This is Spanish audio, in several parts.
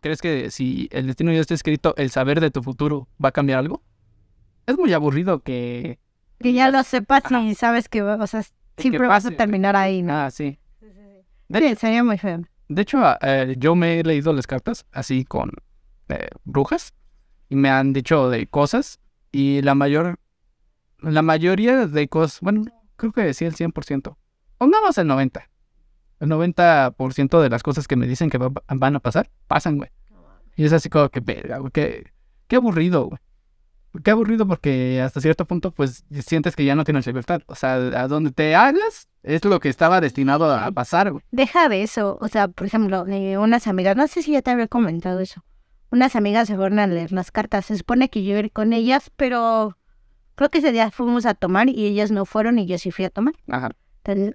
crees que si el destino ya está escrito, el saber de tu futuro va a cambiar algo? Es muy aburrido que... Que ya lo sepas y sabes que, o sea, siempre vas a terminar ahí, ¿no? Ah, sí. sería muy feo. De hecho, ah, eh, yo me he leído las cartas así con eh, brujas y me han dicho de cosas y la mayor... La mayoría de cosas, bueno, creo que decía el 100%, más el 90%, el 90% de las cosas que me dicen que van a pasar, pasan, güey. Y es así como que, güey, qué, aburrido, güey. Qué aburrido porque hasta cierto punto, pues, sientes que ya no tienes libertad. O sea, a donde te hagas es lo que estaba destinado a pasar, güey. Deja de eso. O sea, por ejemplo, eh, unas amigas, no sé si ya te había comentado eso. Unas amigas se fueron a leer las cartas. Se supone que yo iba con ellas, pero creo que ese día fuimos a tomar y ellas no fueron y yo sí fui a tomar. Ajá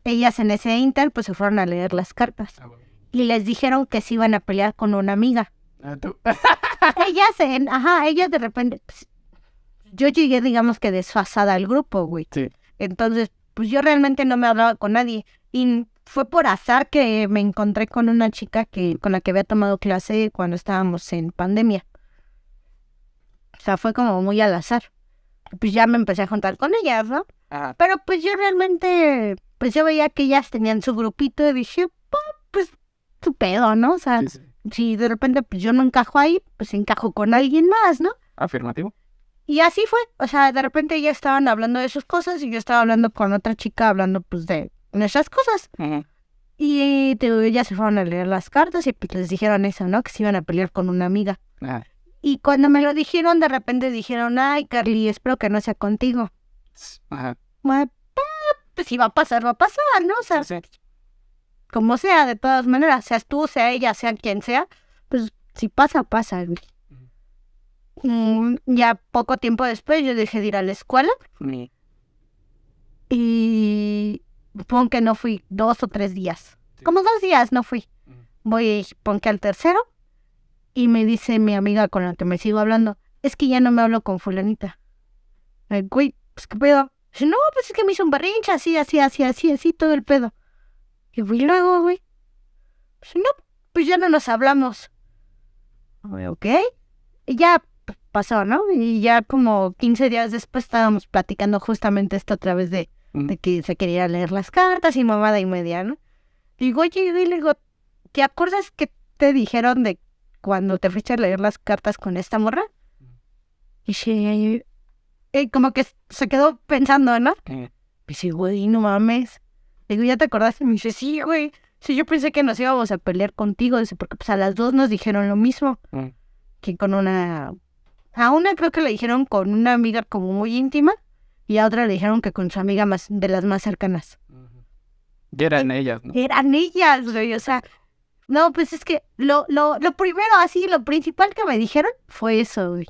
ellas en ese inter pues se fueron a leer las cartas ah, y les dijeron que se iban a pelear con una amiga. Ah, ¿tú? ellas, en, ajá, ellas de repente, pues, yo llegué digamos que desfasada al grupo, güey. Entonces, pues yo realmente no me hablaba con nadie y fue por azar que me encontré con una chica que con la que había tomado clase cuando estábamos en pandemia. O sea, fue como muy al azar. Pues ya me empecé a juntar con ellas, ¿no? Ah. Pero pues yo realmente pues yo veía que ellas tenían su grupito y dije, pues tu pedo, ¿no? O sea, si de repente pues, yo no encajo ahí, pues encajo con alguien más, ¿no? Afirmativo. Y así fue, o sea, de repente ellas estaban hablando de sus cosas y yo estaba hablando con otra chica hablando pues de nuestras cosas. Y te, ya se fueron a leer las cartas y pues les dijeron eso, ¿no? Que se iban a pelear con una amiga. Ah. Y cuando me lo dijeron, de repente dijeron, ay, Carly, espero que no sea contigo. Ajá. Bueno, pues si va a pasar, va a pasar, ¿no? O sea, como sea, de todas maneras, seas tú, sea ella, sea quien sea, pues si pasa, pasa, güey. Mm, ya poco tiempo después yo dejé de ir a la escuela. Y pon que no fui dos o tres días. Como dos días no fui. Voy, pon que al tercero. Y me dice mi amiga con la que me sigo hablando, es que ya no me hablo con fulanita. Pues, qué pedo no, pues es que me hizo un barrincha así, así, así, así, así, todo el pedo. Y luego, güey. Dice, no, pues ya no nos hablamos. Ok. Y ya pasó, ¿no? Y ya como 15 días después estábamos platicando justamente esto a través mm. de, que se quería leer las cartas y mamada y media, ¿no? Digo, oye, y le digo, ¿te acuerdas que te dijeron de cuando te fuiste a leer las cartas con esta morra? Mm. Y ay como que se quedó pensando, ¿no? Y dice, pues güey, no mames. Le digo, ¿ya te acordaste? Me dice, sí, güey. Sí, yo pensé que nos íbamos a pelear contigo, dice, porque pues a las dos nos dijeron lo mismo. Mm. Que con una... A una creo que le dijeron con una amiga como muy íntima y a otra le dijeron que con su amiga más de las más cercanas. Y eran ellas, ¿no? Eran ellas, güey, o sea... No, pues es que lo, lo, lo primero, así, lo principal que me dijeron fue eso, güey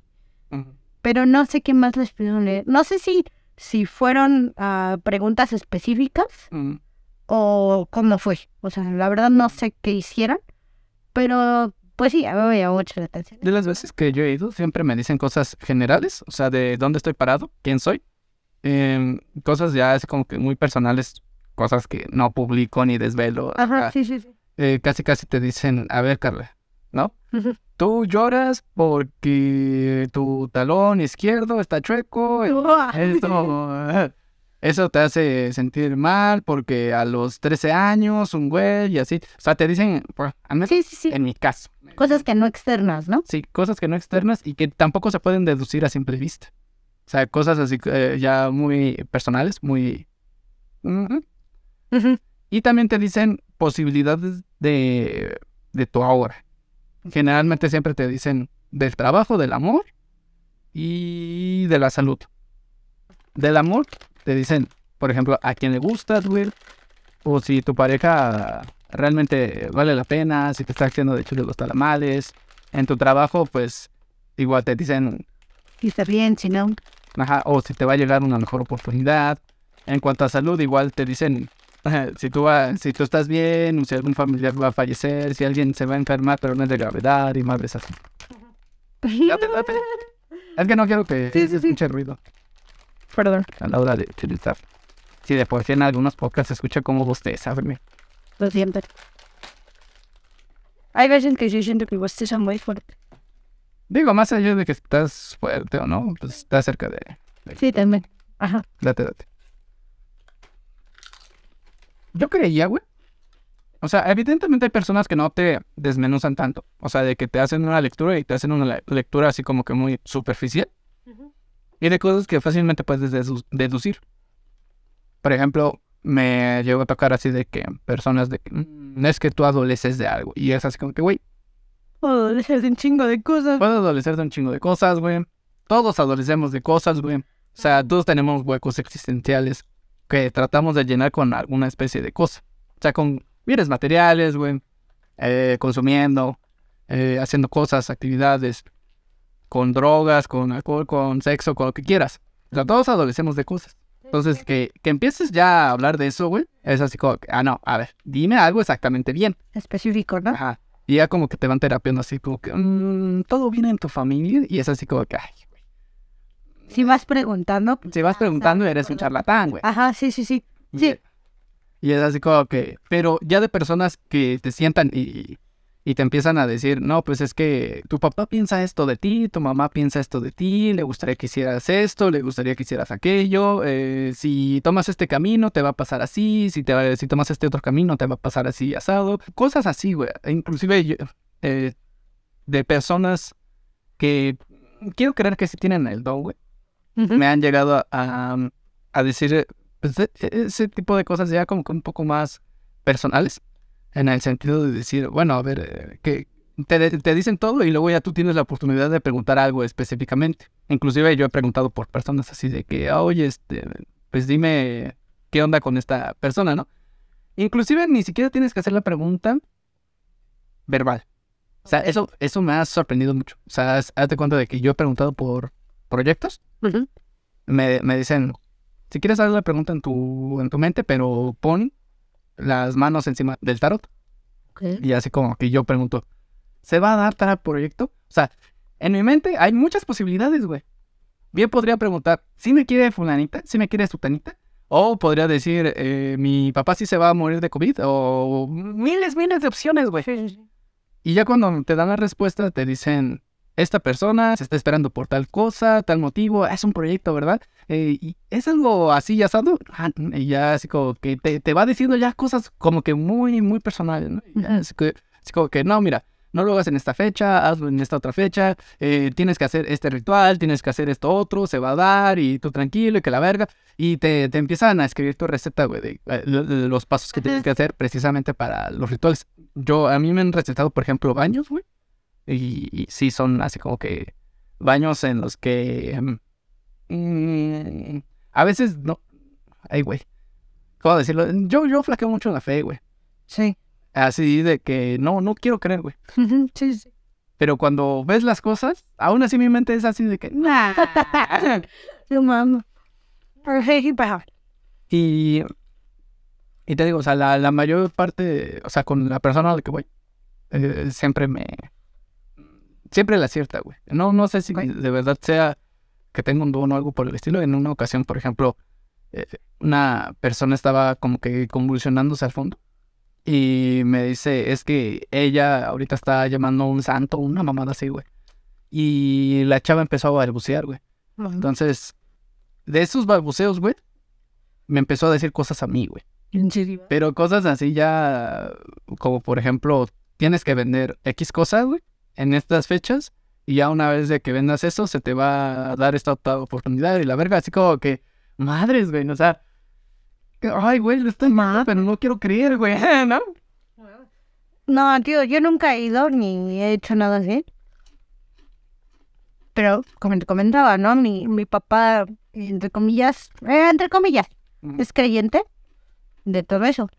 pero no sé qué más les pidieron No sé si, si fueron preguntas específicas mm. o cómo fue. O sea, la verdad no sé qué hicieron, pero pues sí, a mí me llamó mucho la atención. De las veces que yo he ido, siempre me dicen cosas generales, o sea, de dónde estoy parado, quién soy. Em, cosas ya así como que muy personales, cosas que no publico ni desvelo. Ajá, ah, sí, sí, sí. Eh, casi, casi te dicen, a ver, Carla, ¿no? tú lloras porque tu talón izquierdo está chueco. Eh, eh, eso te hace sentir mal porque a los 13 años un güey y así. O sea, te dicen, en mi caso. Cosas que no externas, ¿no? Sí, cosas que no externas y que tampoco se pueden deducir a simple vista. O sea, cosas así eh, ya muy personales, muy... Mm, mm. Y también te dicen posibilidades de, de tu ahora generalmente siempre te dicen del trabajo, del amor y de la salud. Del amor te dicen, por ejemplo, a quién le gusta, güey, o si tu pareja realmente vale la pena, si te está haciendo de hecho de los talamales. En tu trabajo, pues igual te dicen... Si está bien, si no. Ajá, o si te va a llegar una mejor oportunidad. En cuanto a salud, igual te dicen si tú, si tú estás bien, si algún familiar va a fallecer, si alguien se va a enfermar, pero no es de gravedad y más veces. Date, date. Es que no quiero que sí, sí, escuche ruido. Perdón. A la hora de utilizar. Si de por sí en algunos podcasts se escucha como ustedes, ábreme. Lo siento. Hay veces que yo siento que son muy fuerte. Digo, más allá de que estás fuerte o no, pues estás cerca de... Sí, también. Ajá. Date, date yo creía, güey. O sea, evidentemente hay personas que no te desmenuzan tanto. O sea, de que te hacen una lectura y te hacen una lectura así como que muy superficial. Y de cosas que fácilmente puedes deducir. Por ejemplo, me llegó a tocar así de que personas de que mm, es que tú adoleces de algo. Y es así como que, güey. Puedo adolecer de un chingo de cosas. Puedo adolecer de un chingo de cosas, güey. Todos adolecemos de cosas, güey. O sea, todos tenemos huecos existenciales que tratamos de llenar con alguna especie de cosa. O sea, con bienes materiales, güey, eh, consumiendo, eh, haciendo cosas, actividades, con drogas, con alcohol, con sexo, con lo que quieras. O sea, todos adolecemos de cosas. Entonces, que, empieces ya a hablar de eso, güey, es así como, ah, no, a ver, dime algo exactamente bien. Específico, ¿no? Ajá. Y ya como que te van terapiando así como que, mmm, todo viene en tu familia y es así como que, ay, si vas preguntando. Pues, si vas preguntando, eres un charlatán, güey. Ajá, sí, sí, sí. Sí. Y es así como que. Pero ya de personas que te sientan y, y te empiezan a decir, no, pues es que tu papá piensa esto de ti, tu mamá piensa esto de ti, le gustaría que hicieras esto, le gustaría que hicieras aquello, eh, si tomas este camino te va a pasar así, si, te, si tomas este otro camino te va a pasar así asado, cosas así, güey. E inclusive yo, eh, de personas que quiero creer que sí tienen el don, güey, me han llegado a, um, decir pues, e, e, ese tipo de cosas ya como que un poco más personales, en el sentido de decir, bueno, a ver, eh, que te, te, dicen todo y luego ya tú tienes la oportunidad de preguntar algo específicamente. Inclusive yo he preguntado por personas así de que, ah, oye, este, pues dime qué onda con esta persona, ¿no? Inclusive ni siquiera tienes que hacer la pregunta verbal. O sea, eso, eso me ha sorprendido mucho. O sea, hazte cuenta de que yo he preguntado por proyectos, me, dicen, si quieres hacer la pregunta en tu, en tu mente, pero pon las manos encima del tarot. Y así como que yo pregunto, ¿se va a dar tal proyecto? O sea, en mi mente hay muchas posibilidades, güey. Bien podría preguntar, si ¿sí me quiere fulanita? si me quiere sutanita? O podría decir, eh, mi papá sí se va a morir de COVID. O miles, miles de opciones, güey. y ya cuando te dan la respuesta, te dicen, esta persona se está esperando por tal cosa, tal motivo, es un proyecto, ¿verdad? Eh, y es algo así, ya sabes, ah, y ya así como que te, va diciendo ya cosas como que muy, muy personales, ¿no? así, que, como que, no, mira, no lo hagas en esta fecha, hazlo en esta otra fecha, eh, tienes que hacer este ritual, tienes que hacer esto otro, se va a dar y tú tranquilo y que la verga. Y te, empiezan a escribir tu receta, güey, de, eh, de, los pasos que tienes que hacer precisamente para los rituales. Yo, a mí me han recetado, por ejemplo, baños, güey. Y, sí, son así como que baños en los que... Em, mm, a veces no... Ay, güey. ¿Cómo decirlo? Yo, yo flaqueo mucho la fe, güey. Sí. Así de que no, no quiero creer, güey. sí, sí. Pero cuando ves las cosas, aún así mi mente es así de que... Nah. mando. Y, y te digo, o sea, la, mayor parte, o sea, con la persona de que voy, eh, siempre me, siempre la cierta, güey. No, no sé si de verdad sea que tengo un don o algo por el estilo. En una ocasión, por ejemplo, eh, una persona estaba como que convulsionándose al fondo y me dice, es que ella ahorita está llamando a un santo, una mamada así, güey. Y la chava empezó a balbucear, güey. Entonces, de esos balbuceos, güey, me empezó a decir cosas a mí, güey. Pero cosas así ya, como por ejemplo, tienes que vender X cosas, güey, en estas fechas y ya una vez de que vendas eso, se te va a dar esta otra oportunidad y la verga, así como que, madres, güey, o sea, ay, güey, lo estoy mal, pero no quiero creer, güey, ¿no? No, tío, yo nunca he ido ni he hecho nada así. Pero, como te comentaba, ¿no? Mi, mi papá, entre comillas, eh, entre comillas, es creyente de todo eso.